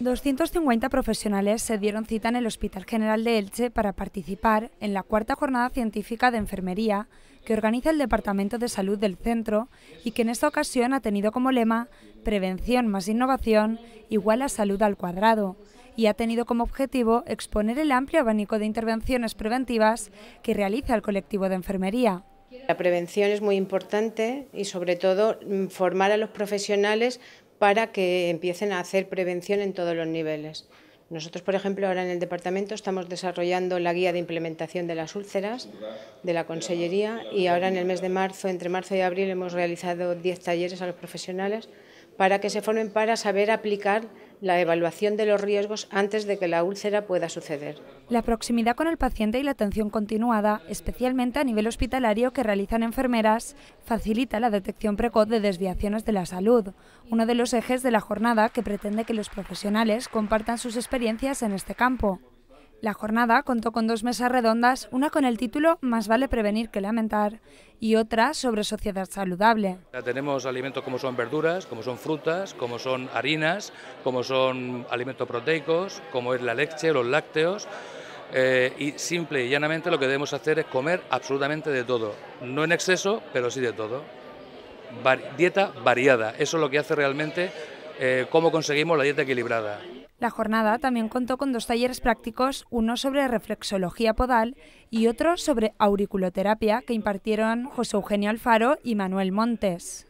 250 profesionales se dieron cita en el Hospital General de Elche para participar en la cuarta jornada científica de enfermería que organiza el Departamento de Salud del centro y que en esta ocasión ha tenido como lema Prevención más innovación igual a salud al cuadrado y ha tenido como objetivo exponer el amplio abanico de intervenciones preventivas que realiza el colectivo de enfermería. La prevención es muy importante y sobre todo mm, formar a los profesionales para que empiecen a hacer prevención en todos los niveles. Nosotros, por ejemplo, ahora en el departamento estamos desarrollando la guía de implementación de las úlceras de la consellería y ahora en el mes de marzo, entre marzo y abril, hemos realizado 10 talleres a los profesionales para que se formen para saber aplicar la evaluación de los riesgos antes de que la úlcera pueda suceder. La proximidad con el paciente y la atención continuada, especialmente a nivel hospitalario que realizan enfermeras, facilita la detección precoz de desviaciones de la salud, uno de los ejes de la jornada que pretende que los profesionales compartan sus experiencias en este campo. La jornada contó con dos mesas redondas, una con el título Más vale prevenir que lamentar y otra sobre sociedad saludable. tenemos alimentos como son verduras, como son frutas, como son harinas, como son alimentos proteicos, como es la leche, los lácteos. Eh, y simple y llanamente lo que debemos hacer es comer absolutamente de todo. No en exceso, pero sí de todo. dieta variada. Eso es lo que hace realmente eh, cómo conseguimos la dieta equilibrada. La jornada también contó con dos talleres prácticos, uno sobre reflexología podal y otro sobre auriculoterapia que impartieron José Eugenio Alfaro y Manuel Montes.